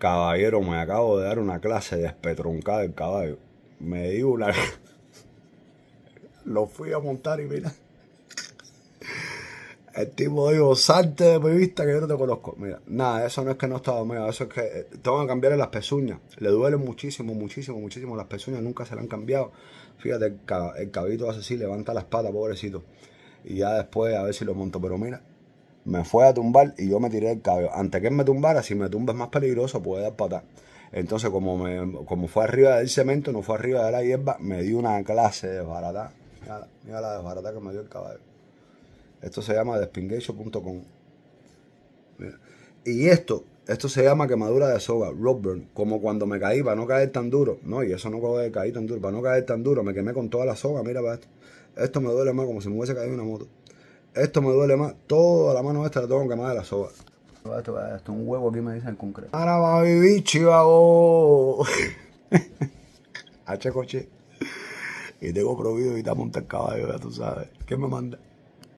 Caballero, me acabo de dar una clase de espetroncada del caballo. Me di una. Lo fui a montar y mira. El tipo dijo, salte de mi vista que yo no te conozco. Mira, nada, eso no es que no estaba dormido, eso es que eh, tengo que cambiarle las pezuñas. Le duele muchísimo, muchísimo, muchísimo las pezuñas, nunca se le han cambiado. Fíjate, el, cabrito hace así, levanta las patas, pobrecito. Y ya después a ver si lo monto. Pero mira, me fue a tumbar y yo me tiré el cabello. Antes que me tumbara, si me tumba es más peligroso, puede dar patada. Entonces, como, como fue arriba del cemento, no fue arriba de la hierba, me dio una clase de barata. Mira, la desbarata que me dio el caballo. Esto se llama despingation.com Y esto, esto se llama quemadura de soga, rockburn. Como cuando me caí para no caer tan duro. No, y eso no caí tan duro. Para no caer tan duro, me quemé con toda la soga. Mira esto. Esto me duele más como si me hubiese caído una moto. Esto me duele más. Toda la mano esta la tengo que quemar de la soga. Esto, es un huevo aquí me dicen concreto. Ahora va a vivir, chivago. H coche. Y tengo prohibido evitar el caballo, ya tú sabes. ¿Qué me manda?